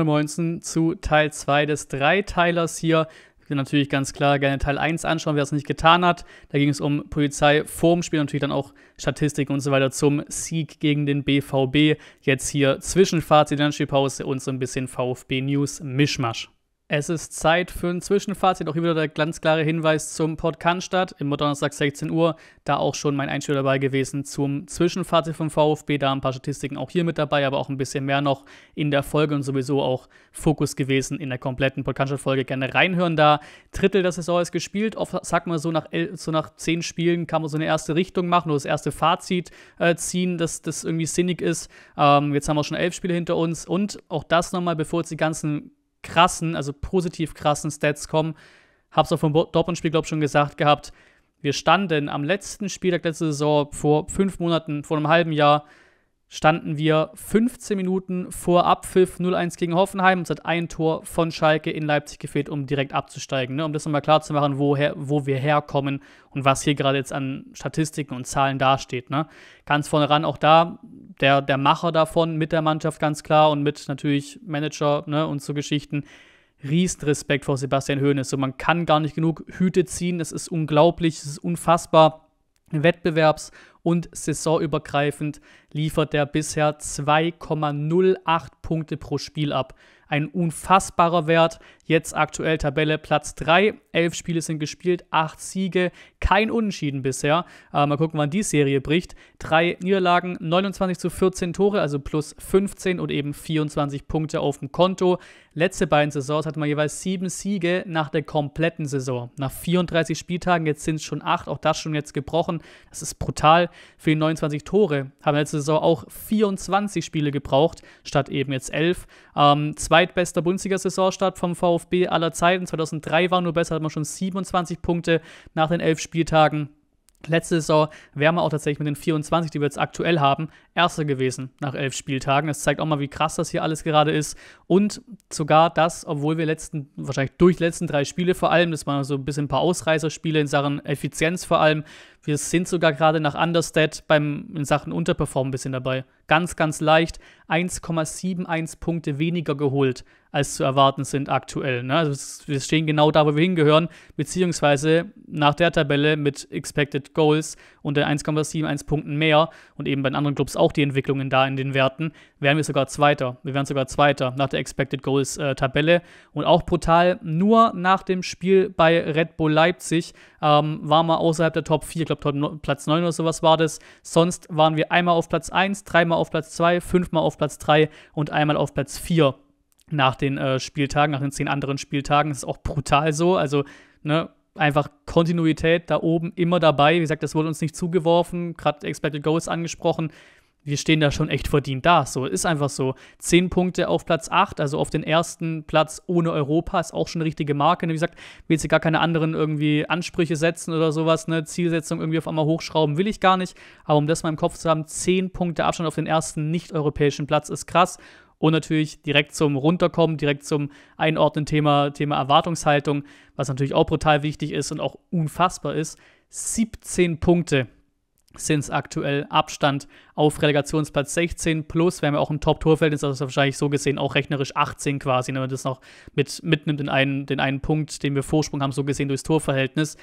19 zu Teil 2 des Dreiteilers hier. Ich würde Natürlich ganz klar gerne Teil 1 anschauen, wer es nicht getan hat. Da ging es um Polizei vorm Spiel, natürlich dann auch Statistiken und so weiter zum Sieg gegen den BVB. Jetzt hier Zwischenfazit, dann und so ein bisschen VfB News Mischmasch. Es ist Zeit für ein Zwischenfazit. Auch hier wieder der glanzklare Hinweis zum Podcast im Donnerstag 16 Uhr. Da auch schon mein Einspieler dabei gewesen zum Zwischenfazit vom VfB. Da ein paar Statistiken auch hier mit dabei, aber auch ein bisschen mehr noch in der Folge und sowieso auch Fokus gewesen in der kompletten Podcast-Folge. Gerne reinhören da. Drittel der Saison ist gespielt. Oft sagt man so nach, so nach zehn Spielen kann man so eine erste Richtung machen oder das erste Fazit äh, ziehen, dass das irgendwie sinnig ist. Ähm, jetzt haben wir schon elf Spiele hinter uns und auch das nochmal, bevor jetzt die ganzen krassen, also positiv krassen Stats kommen. Hab's auch vom Dortmund-Spiel, glaube ich, schon gesagt gehabt. Wir standen am letzten Spieltag letzte Saison vor fünf Monaten, vor einem halben Jahr standen wir 15 Minuten vor Abpfiff 0-1 gegen Hoffenheim. und es hat ein Tor von Schalke in Leipzig gefehlt, um direkt abzusteigen. Ne? Um das nochmal klarzumachen, woher, wo wir herkommen und was hier gerade jetzt an Statistiken und Zahlen dasteht. Ne? Ganz vorne ran auch da der, der Macher davon mit der Mannschaft ganz klar und mit natürlich Manager ne, und so Geschichten. Riesenrespekt vor Sebastian Hoeneß. So, man kann gar nicht genug Hüte ziehen. Es ist unglaublich, es ist unfassbar. Wettbewerbs- und saisonübergreifend liefert er bisher 2,08 Punkte pro Spiel ab. Ein unfassbarer Wert. Jetzt aktuell Tabelle Platz 3. Elf Spiele sind gespielt, acht Siege, kein Unentschieden bisher. Äh, mal gucken, wann die Serie bricht. Drei Niederlagen, 29 zu 14 Tore, also plus 15 und eben 24 Punkte auf dem Konto. Letzte beiden Saisons hatte man jeweils sieben Siege nach der kompletten Saison. Nach 34 Spieltagen, jetzt sind es schon acht, auch das schon jetzt gebrochen. Das ist brutal für die 29 Tore. Haben letzte Saison auch 24 Spiele gebraucht, statt eben jetzt 11. Ähm, zweitbester Bundesliga-Saisonstart vom VfB aller Zeiten. 2003 war nur besser, hat man schon 27 Punkte nach den 11 Spieltagen. Letzte Saison wären wir auch tatsächlich mit den 24, die wir jetzt aktuell haben, Erster gewesen nach elf Spieltagen. Das zeigt auch mal, wie krass das hier alles gerade ist. Und sogar das, obwohl wir letzten, wahrscheinlich durch die letzten drei Spiele vor allem, das waren so ein bisschen ein paar Ausreißerspiele in Sachen Effizienz vor allem. Wir sind sogar gerade nach Understat beim, in Sachen Unterperform ein bisschen dabei. Ganz, ganz leicht 1,71 Punkte weniger geholt, als zu erwarten sind aktuell. Ne? Also wir stehen genau da, wo wir hingehören, beziehungsweise nach der Tabelle mit Expected Goals und der 1,71 Punkten mehr und eben bei den anderen Clubs auch auch die Entwicklungen da in den Werten, wären wir sogar Zweiter. Wir wären sogar Zweiter nach der Expected Goals-Tabelle. Äh, und auch brutal, nur nach dem Spiel bei Red Bull Leipzig ähm, waren wir außerhalb der Top 4, ich glaube Platz 9 oder sowas war das. Sonst waren wir einmal auf Platz 1, dreimal auf Platz 2, fünfmal auf Platz 3 und einmal auf Platz 4 nach den äh, Spieltagen, nach den zehn anderen Spieltagen. Das ist auch brutal so. Also, ne, einfach Kontinuität da oben immer dabei. Wie gesagt, das wurde uns nicht zugeworfen, gerade Expected Goals angesprochen wir stehen da schon echt verdient da. So ist einfach so. Zehn Punkte auf Platz 8, also auf den ersten Platz ohne Europa, ist auch schon eine richtige Marke. Wie gesagt, will jetzt gar keine anderen irgendwie Ansprüche setzen oder sowas, ne? Zielsetzung irgendwie auf einmal hochschrauben, will ich gar nicht. Aber um das mal im Kopf zu haben, zehn Punkte Abstand auf den ersten nicht-europäischen Platz ist krass. Und natürlich direkt zum Runterkommen, direkt zum einordnen Thema, Thema Erwartungshaltung, was natürlich auch brutal wichtig ist und auch unfassbar ist. 17 Punkte sind es aktuell Abstand auf Relegationsplatz 16 plus. Wir haben ja auch ein Top-Torverhältnis, also ist wahrscheinlich so gesehen auch rechnerisch 18 quasi, ne, wenn man das noch mit, mitnimmt, den einen, den einen Punkt, den wir Vorsprung haben, so gesehen durchs Torverhältnis.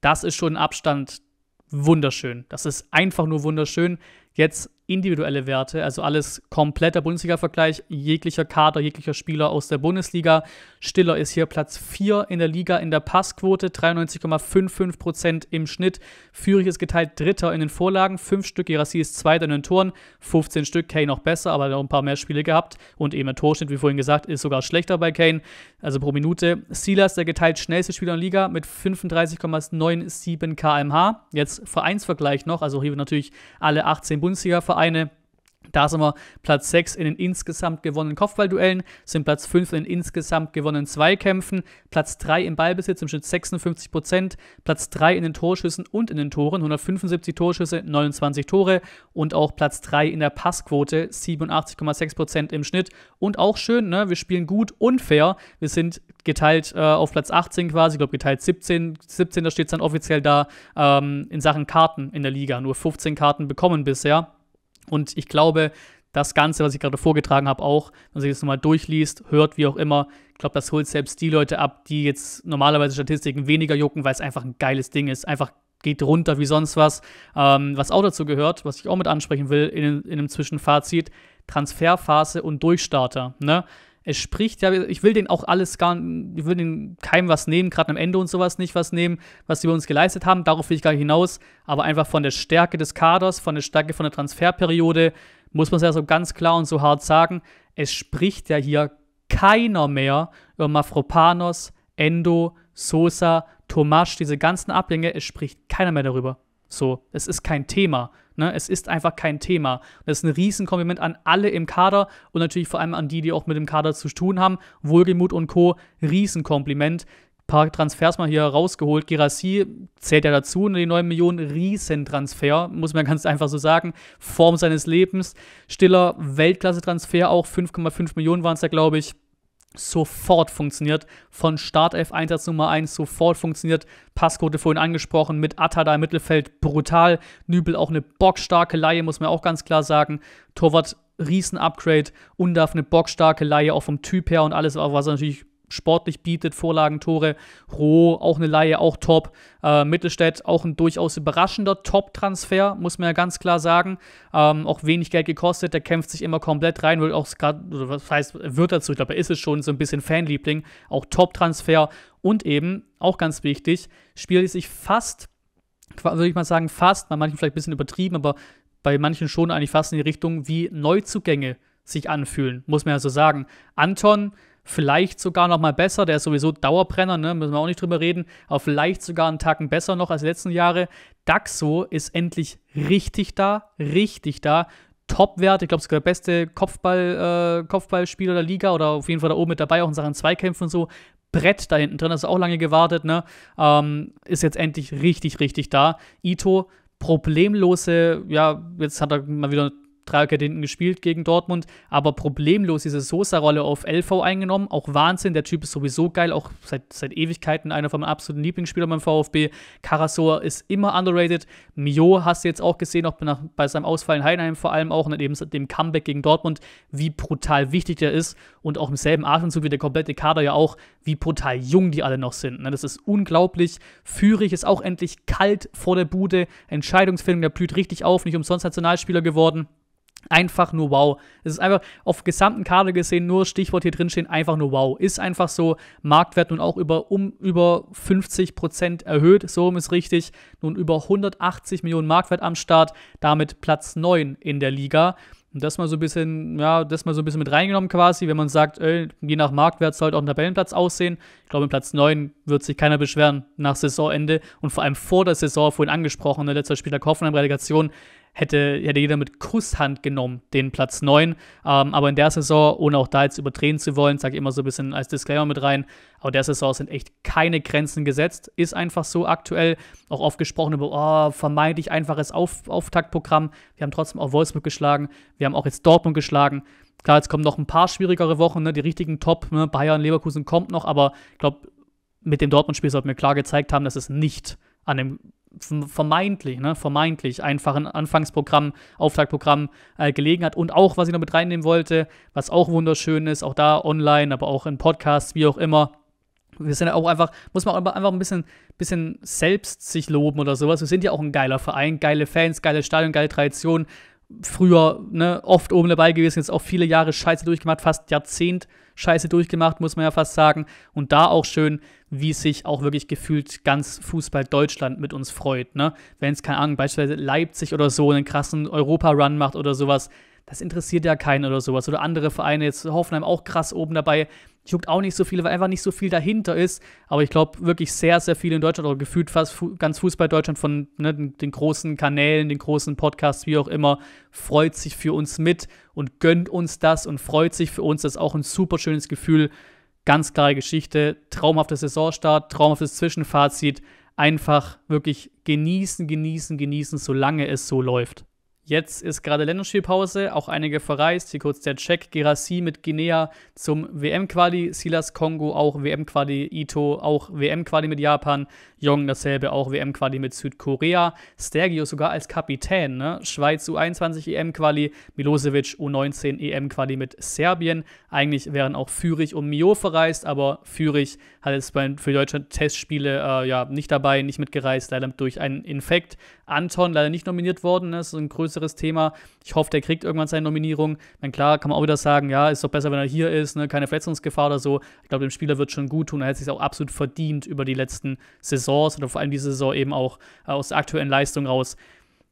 Das ist schon ein Abstand wunderschön. Das ist einfach nur wunderschön. Jetzt individuelle Werte, also alles kompletter Bundesliga-Vergleich, jeglicher Kader, jeglicher Spieler aus der Bundesliga. Stiller ist hier Platz 4 in der Liga in der Passquote, 93,55% Prozent im Schnitt. Fürich ist geteilt Dritter in den Vorlagen, 5 Stück, Gerassi ist Zweiter in den Toren, 15 Stück, Kane noch besser, aber noch ein paar mehr Spiele gehabt und eben der Torschnitt, wie vorhin gesagt, ist sogar schlechter bei Kane, also pro Minute. Silas, der geteilt schnellste Spieler in der Liga mit 35,97 kmh. Jetzt Vereinsvergleich noch, also hier natürlich alle 18 Bundesliga-Vereine Vereine. Da sind wir Platz 6 in den insgesamt gewonnenen Kopfballduellen, sind Platz 5 in den insgesamt gewonnenen Zweikämpfen, Platz 3 im Ballbesitz im Schnitt 56 Platz 3 in den Torschüssen und in den Toren, 175 Torschüsse, 29 Tore und auch Platz 3 in der Passquote, 87,6 im Schnitt. Und auch schön, ne? wir spielen gut und fair. Wir sind geteilt äh, auf Platz 18 quasi, ich glaube geteilt 17. 17, da steht es dann offiziell da ähm, in Sachen Karten in der Liga. Nur 15 Karten bekommen bisher. Und ich glaube, das Ganze, was ich gerade vorgetragen habe, auch, wenn man sich das nochmal durchliest, hört, wie auch immer, ich glaube, das holt selbst die Leute ab, die jetzt normalerweise Statistiken weniger jucken, weil es einfach ein geiles Ding ist. Einfach geht runter wie sonst was. Ähm, was auch dazu gehört, was ich auch mit ansprechen will in, in einem Zwischenfazit, Transferphase und Durchstarter. Ne? Er spricht, ja, ich will den auch alles gar, ich will den keinem was nehmen, gerade am Ende und sowas nicht was nehmen, was sie bei uns geleistet haben. Darauf will ich gar nicht hinaus. Aber einfach von der Stärke des Kaders, von der Stärke von der Transferperiode, muss man es ja so ganz klar und so hart sagen. Es spricht ja hier keiner mehr über Mafropanos, Endo, Sosa, Tomasch, diese ganzen Ablänge. Es spricht keiner mehr darüber. So, es ist kein Thema. Ne? Es ist einfach kein Thema. Das ist ein Riesenkompliment an alle im Kader und natürlich vor allem an die, die auch mit dem Kader zu tun haben. Wohlgemut und Co. Riesenkompliment. Paar Transfers mal hier rausgeholt. Girassi zählt ja dazu, in ne, die 9 Millionen Riesentransfer, muss man ganz einfach so sagen. Form seines Lebens. Stiller Weltklasse-Transfer auch, 5,5 Millionen waren es ja, glaube ich sofort funktioniert. Von Startelf Einsatz Nummer 1 sofort funktioniert. Passquote vorhin angesprochen, mit Atada im Mittelfeld brutal. Nübel auch eine bockstarke Laie, muss man auch ganz klar sagen. Torwart Riesen-Upgrade und darf eine bockstarke Laie auch vom Typ her und alles, was er natürlich sportlich bietet, Vorlagentore, Roh, auch eine Laie, auch top. Äh, Mittelstädt, auch ein durchaus überraschender Top-Transfer, muss man ja ganz klar sagen. Ähm, auch wenig Geld gekostet, der kämpft sich immer komplett rein, wird auch gerade, also was heißt, wird dazu, ich glaube, er ist es schon so ein bisschen Fanliebling. Auch Top-Transfer und eben, auch ganz wichtig, spielt sich fast, würde ich mal sagen, fast, bei manchen vielleicht ein bisschen übertrieben, aber bei manchen schon eigentlich fast in die Richtung, wie Neuzugänge sich anfühlen, muss man ja so sagen. Anton, vielleicht sogar nochmal besser. Der ist sowieso Dauerbrenner, ne? müssen wir auch nicht drüber reden. Aber vielleicht sogar einen Tacken besser noch als die letzten Jahre. Daxo ist endlich richtig da, richtig da. Top-Wert, ich glaube, sogar der beste Kopfball, äh, Kopfballspieler der Liga oder auf jeden Fall da oben mit dabei, auch in Sachen Zweikämpfen und so. Brett da hinten drin, das ist auch lange gewartet, ne? Ähm, ist jetzt endlich richtig, richtig da. Ito, problemlose, ja, jetzt hat er mal wieder Dreieck hinten gespielt gegen Dortmund, aber problemlos diese Sosa-Rolle auf LV eingenommen. Auch Wahnsinn, der Typ ist sowieso geil, auch seit, seit Ewigkeiten einer von meinen absoluten Lieblingsspielern beim VfB. Karasor ist immer underrated. Mio hast du jetzt auch gesehen, auch nach, bei seinem Ausfall in Heidenheim vor allem auch und eben seit dem Comeback gegen Dortmund, wie brutal wichtig der ist und auch im selben Atemzug wie der komplette Kader ja auch, wie brutal jung die alle noch sind. Ne? Das ist unglaublich. Führig ist auch endlich kalt vor der Bude. Entscheidungsfindung, der blüht richtig auf, nicht umsonst Nationalspieler geworden. Einfach nur wow. Es ist einfach auf gesamten Kader gesehen, nur Stichwort hier drin stehen, einfach nur wow. Ist einfach so. Marktwert nun auch über, um über 50 erhöht, so ist richtig. Nun über 180 Millionen Marktwert am Start, damit Platz 9 in der Liga. Und das mal so ein bisschen, ja, das mal so ein bisschen mit reingenommen quasi, wenn man sagt, ey, je nach Marktwert sollte auch ein Tabellenplatz aussehen. Ich glaube, Platz 9 wird sich keiner beschweren nach Saisonende und vor allem vor der Saison, vorhin angesprochen, der ne, letzte Spieler Kaufmann in Relegation, hätte, hätte jeder mit Kusshand genommen, den Platz 9. Ähm, aber in der Saison, ohne auch da jetzt überdrehen zu wollen, sage ich immer so ein bisschen als Disclaimer mit rein, aber der Saison sind echt keine Grenzen gesetzt. Ist einfach so aktuell. Auch oft gesprochen über oh, vermeintlich einfaches Auf Auftaktprogramm. Wir haben trotzdem auch Wolfsburg geschlagen. Wir haben auch jetzt Dortmund geschlagen. Klar, jetzt kommen noch ein paar schwierigere Wochen, ne? die richtigen Top. Ne? Bayern, Leverkusen kommt noch, aber ich glaube, mit dem Dortmund-Spiel sollten wir klar gezeigt haben, dass es nicht an dem vermeintlich, ne, vermeintlich einfachen Anfangsprogramm, Auftragprogramm äh, gelegen hat. Und auch, was ich noch mit reinnehmen wollte, was auch wunderschön ist, auch da online, aber auch in Podcasts, wie auch immer. Wir sind ja auch einfach, muss man aber einfach ein bisschen, bisschen selbst sich loben oder sowas. Wir sind ja auch ein geiler Verein, geile Fans, geile Stadion, geile Tradition. Früher ne, oft oben dabei gewesen, jetzt auch viele Jahre Scheiße durchgemacht, fast Jahrzehnt Scheiße durchgemacht, muss man ja fast sagen. Und da auch schön, wie sich auch wirklich gefühlt ganz Fußball Deutschland mit uns freut. Ne? Wenn es, keine Ahnung, beispielsweise Leipzig oder so einen krassen Europa-Run macht oder sowas, das interessiert ja keinen oder sowas. Oder andere Vereine, jetzt Hoffenheim auch krass oben dabei, juckt auch nicht so viel, weil einfach nicht so viel dahinter ist. Aber ich glaube wirklich sehr, sehr viel in Deutschland, oder gefühlt fast fu ganz Fußball Deutschland von ne, den großen Kanälen, den großen Podcasts, wie auch immer, freut sich für uns mit und gönnt uns das und freut sich für uns. Das ist auch ein super schönes Gefühl, Ganz klare Geschichte, traumhafter Saisonstart, traumhaftes Zwischenfazit. Einfach wirklich genießen, genießen, genießen, solange es so läuft. Jetzt ist gerade Länderspielpause, auch einige verreist. Hier kurz der Check, Gerasi mit Guinea zum WM-Quali, Silas Kongo auch WM-Quali, Ito auch WM-Quali mit Japan, Jong dasselbe auch WM-Quali mit Südkorea, Stergio sogar als Kapitän, ne? Schweiz U21 EM-Quali, Milosevic U19 EM-Quali mit Serbien. Eigentlich wären auch Fürich und Mio verreist, aber Fürich hat jetzt für deutsche Testspiele äh, ja, nicht dabei, nicht mitgereist, leider durch einen Infekt. Anton leider nicht nominiert worden, ne? das ist ein größeres größeres Thema. Ich hoffe, der kriegt irgendwann seine Nominierung. Dann klar kann man auch wieder sagen, ja, ist doch besser, wenn er hier ist, ne? keine Verletzungsgefahr oder so. Ich glaube, dem Spieler wird schon gut tun. Er hat sich auch absolut verdient über die letzten Saisons oder vor allem diese Saison eben auch äh, aus der aktuellen Leistung raus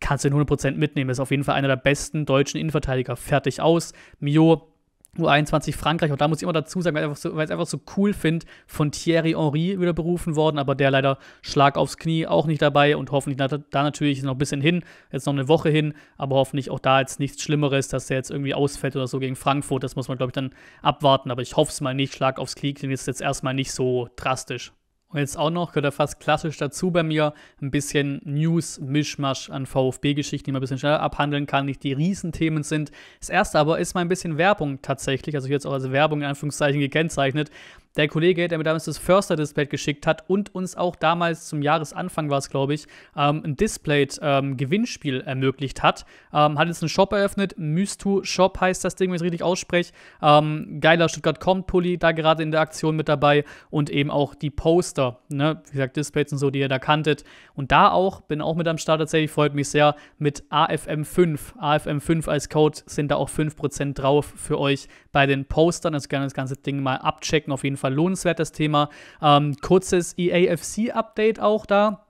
kannst du ihn 100% mitnehmen. Ist auf jeden Fall einer der besten deutschen Innenverteidiger. Fertig aus. Mio U21 Frankreich. Und da muss ich immer dazu sagen, weil ich es einfach, so, einfach so cool finde, von Thierry Henry wieder berufen worden, aber der leider Schlag aufs Knie auch nicht dabei und hoffentlich da natürlich noch ein bisschen hin, jetzt noch eine Woche hin, aber hoffentlich auch da jetzt nichts Schlimmeres, dass der jetzt irgendwie ausfällt oder so gegen Frankfurt. Das muss man, glaube ich, dann abwarten, aber ich hoffe es mal nicht. Schlag aufs Knie klingt jetzt erstmal nicht so drastisch. Und jetzt auch noch, gehört er fast klassisch dazu bei mir, ein bisschen News-Mischmasch an VfB-Geschichten, die man ein bisschen schneller abhandeln kann, nicht die Riesenthemen sind. Das erste aber ist mal ein bisschen Werbung tatsächlich, also hier jetzt auch als Werbung in Anführungszeichen gekennzeichnet der Kollege, der mir damals das Förster-Display geschickt hat und uns auch damals zum Jahresanfang war es, glaube ich, ähm, ein Display-Gewinnspiel ähm, ermöglicht hat. Ähm, hat jetzt einen Shop eröffnet, Mystu Shop heißt das Ding, wenn ich es richtig ausspreche. Ähm, geiler Stuttgart-Com-Pulli, da gerade in der Aktion mit dabei und eben auch die Poster, ne? wie gesagt, Displays und so, die ihr da kanntet. Und da auch, bin auch mit am Start tatsächlich, freut mich sehr, mit AFM5. AFM5 als Code sind da auch 5% drauf für euch bei den Postern. Also gerne das ganze Ding mal abchecken, auf jeden Fall Fall lohnenswert, das Thema. Ähm, kurzes EAFC-Update auch da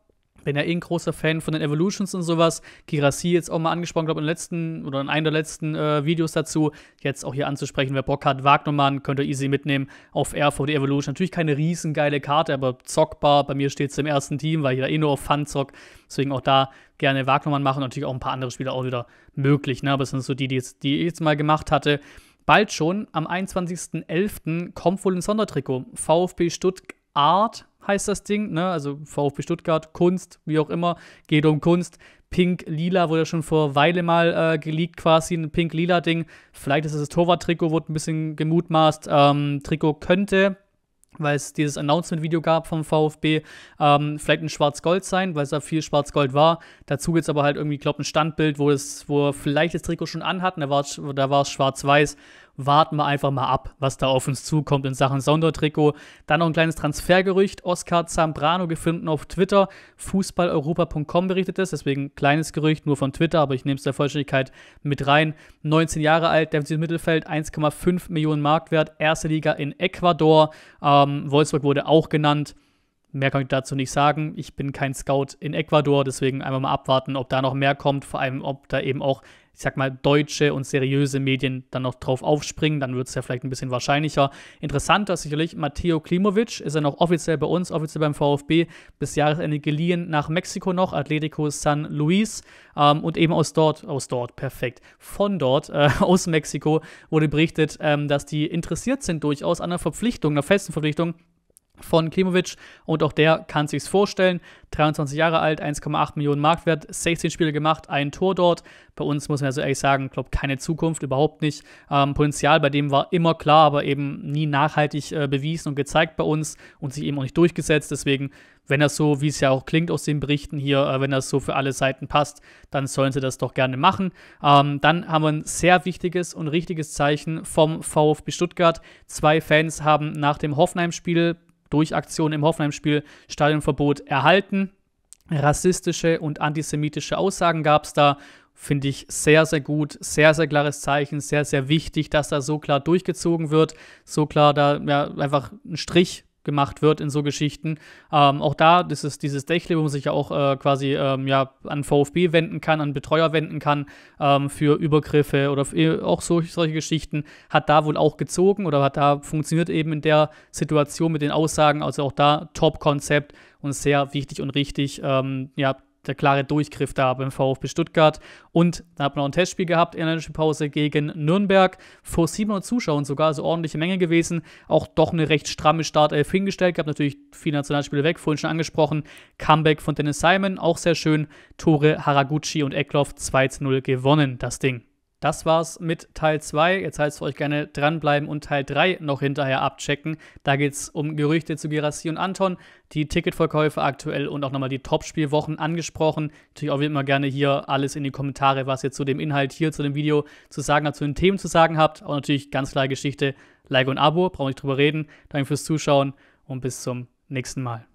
bin ja eh ein großer Fan von den Evolutions und sowas. Girassi jetzt auch mal angesprochen, glaube ich, in den letzten oder in einem der letzten äh, Videos dazu. Jetzt auch hier anzusprechen, wer Bock hat, Wagnermann, könnt ihr easy mitnehmen auf RVD Evolution. Natürlich keine riesengeile Karte, aber zockbar. Bei mir steht es im ersten Team, weil ich da eh nur auf Fun zock. Deswegen auch da gerne Wagnermann machen. Natürlich auch ein paar andere Spieler auch wieder möglich. Ne? Aber das sind so die, die, jetzt, die ich jetzt mal gemacht hatte bald schon, am 21.11. kommt wohl ein Sondertrikot. VfB Stuttgart heißt das Ding, ne? also VfB Stuttgart, Kunst, wie auch immer, geht um Kunst. Pink-Lila wurde schon vor Weile mal äh, geleakt, quasi ein Pink-Lila-Ding. Vielleicht ist es das Torwart-Trikot, wurde ein bisschen gemutmaßt. Ähm, Trikot könnte weil es dieses Announcement-Video gab vom VfB, ähm, vielleicht ein Schwarz-Gold sein, weil es da viel Schwarz-Gold war. Dazu gibt es aber halt irgendwie, glaube ein Standbild, wo es, wo er vielleicht das Trikot schon anhat, und da war es da schwarz-weiß warten wir einfach mal ab, was da auf uns zukommt in Sachen Sondertrikot. Dann noch ein kleines Transfergerücht. Oscar Zambrano gefunden auf Twitter. Fußballeuropa.com berichtet es. Deswegen kleines Gerücht nur von Twitter, aber ich nehme es der Vollständigkeit mit rein. 19 Jahre alt, defensives Mittelfeld, 1,5 Millionen Marktwert. Erste Liga in Ecuador. Ähm, Wolfsburg wurde auch genannt. Mehr kann ich dazu nicht sagen. Ich bin kein Scout in Ecuador, deswegen einfach mal abwarten, ob da noch mehr kommt, vor allem ob da eben auch ich sag mal, deutsche und seriöse Medien dann noch drauf aufspringen, dann wird es ja vielleicht ein bisschen wahrscheinlicher. Interessanter sicherlich, Matteo Klimovic ist ja noch offiziell bei uns, offiziell beim VfB, bis Jahresende geliehen nach Mexiko noch, Atletico San Luis ähm, und eben aus dort, aus dort, perfekt, von dort, äh, aus Mexiko wurde berichtet, ähm, dass die interessiert sind durchaus an einer Verpflichtung, einer festen Verpflichtung von Klimovic und auch der kann sich's vorstellen. 23 Jahre alt, 1,8 Millionen Marktwert, 16 Spiele gemacht, ein Tor dort. Bei uns muss man ja so ehrlich sagen, glaube keine Zukunft, überhaupt nicht. Ähm, Potenzial bei dem war immer klar, aber eben nie nachhaltig äh, bewiesen und gezeigt bei uns und sich eben auch nicht durchgesetzt. Deswegen, wenn das so, wie es ja auch klingt aus den Berichten hier, äh, wenn das so für alle Seiten passt, dann sollen sie das doch gerne machen. Ähm, dann haben wir ein sehr wichtiges und richtiges Zeichen vom VfB Stuttgart. Zwei Fans haben nach dem Hoffenheim-Spiel durch Aktionen im Hoffenheim-Spiel Stadionverbot erhalten. Rassistische und antisemitische Aussagen gab es da. Finde ich sehr, sehr gut, sehr, sehr klares Zeichen, sehr, sehr wichtig, dass da so klar durchgezogen wird, so klar da ja, einfach ein Strich gemacht wird in so Geschichten. Ähm, auch da das ist dieses Dächle, wo man sich ja auch äh, quasi ähm, ja, an VfB wenden kann, an Betreuer wenden kann ähm, für Übergriffe oder für äh, auch so, solche Geschichten, hat da wohl auch gezogen oder hat da funktioniert eben in der Situation mit den Aussagen. Also auch da Top-Konzept und sehr wichtig und richtig, ähm, ja, der klare Durchgriff da beim VfB Stuttgart. Und da hat man auch ein Testspiel gehabt in der Pause gegen Nürnberg. Vor 700 Zuschauern sogar, also ordentliche Menge gewesen. Auch doch eine recht stramme Startelf hingestellt. Gab natürlich viele Nationalspiele weg, vorhin schon angesprochen. Comeback von Dennis Simon, auch sehr schön. Tore Haraguchi und Eckloff 2-0 gewonnen, das Ding. Das war's mit Teil 2. Jetzt heißt es für euch gerne dranbleiben und Teil 3 noch hinterher abchecken. Da geht's um Gerüchte zu Gerassi und Anton, die Ticketverkäufe aktuell und auch nochmal die Topspielwochen angesprochen. Natürlich auch wie immer gerne hier alles in die Kommentare, was ihr zu dem Inhalt hier, zu dem Video zu sagen habt, zu den Themen zu sagen habt. Auch natürlich ganz klar Geschichte, Like und Abo, brauchen wir nicht drüber reden. Danke fürs Zuschauen und bis zum nächsten Mal.